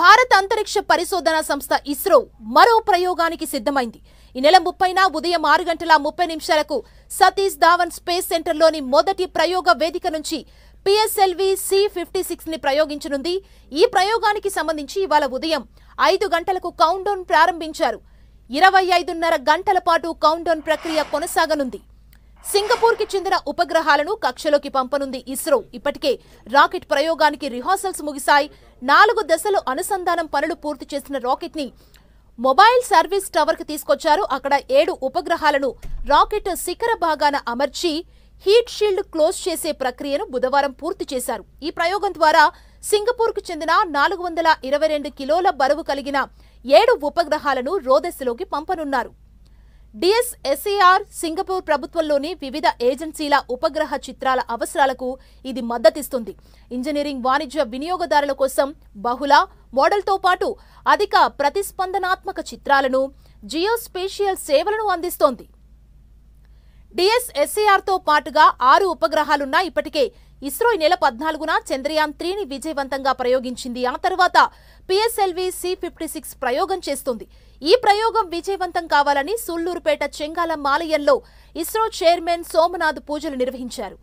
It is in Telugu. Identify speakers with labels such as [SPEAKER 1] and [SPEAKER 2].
[SPEAKER 1] భారత అంతరిక్ష పరిశోధన సంస్థ ఇస్రో మరో ప్రయోగానికి సిద్ధమైంది ఈ నెల ముప్పైన ఉదయం ఆరు గంటల ముప్పై నిమిషాలకు సతీష్ ధావన్ స్పేస్ సెంటర్లోని మొదటి ప్రయోగ వేదిక నుంచి పిఎస్ఎల్వి సి ఫిఫ్టీ సిక్స్ ని ప్రయోగించనుంది ఈ ప్రయోగానికి సంబంధించి ఇవాళ ఉదయం ఐదు గంటలకు కౌంట్ డౌన్ ప్రారంభించారు ఇరవై ఐదున్నర గంటల పాటు కౌంట్ డౌన్ ప్రక్రియ కొనసాగనుంది సింగపూర్కి చెందిన ఉపగ్రహాలను కక్షలోకి పంపనుంది ఇస్రో ఇప్పటికే రాకెట్ ప్రయోగానికి రిహార్సల్స్ ముగిశాయి నాలుగు దశలు అనుసంధానం పనులు పూర్తి చేసిన రాకెట్ని మొబైల్ సర్వీస్ కి తీసుకొచ్చారు అక్కడ ఏడు ఉపగ్రహాలను రాకెట్ శిఖర భాగాన అమర్చి హీట్ షీల్డ్ క్లోజ్ చేసే ప్రక్రియను బుధవారం పూర్తి చేశారు ఈ ప్రయోగం ద్వారా సింగపూర్కు చెందిన నాలుగు వందల ఇరవై రెండు కిలోల బరువు కలిగిన ఏడు ఉపగ్రహాలను రోదశలోకి పంపనున్నారు డిఎస్ఎస్ఏఆర్ సింగపూర్ ప్రభుత్వంలోని వివిధ ఏజెన్సీల ఉపగ్రహ చిత్రాల అవసరాలకు ఇది మద్దతిస్తుంది ఇంజనీరింగ్ వాణిజ్య వినియోగదారుల కోసం బహుళ మోడల్తో పాటు అధిక ప్రతిస్పందనాత్మక చిత్రాలను జియోస్పేషియల్ సేవలను అందిస్తోంది తో పాటుగా ఆరు ఉపగ్రహాలున్నా ఇప్పటికే ఇస్రో ఈ నెల పద్నాలుగున చంద్రయాన్ త్రీని విజయవంతంగా ప్రయోగించింది ఆ తర్వాత పిఎస్ఎల్వి సి ఫిఫ్టీ సిక్స్ ప్రయోగం చేస్తోంది ఈ ప్రయోగం విజయవంతం కావాలని సుళ్లూరుపేట చెంగాల మాలయంలో ఇస్రో చైర్మన్ సోమనాథ్ పూజలు నిర్వహించారు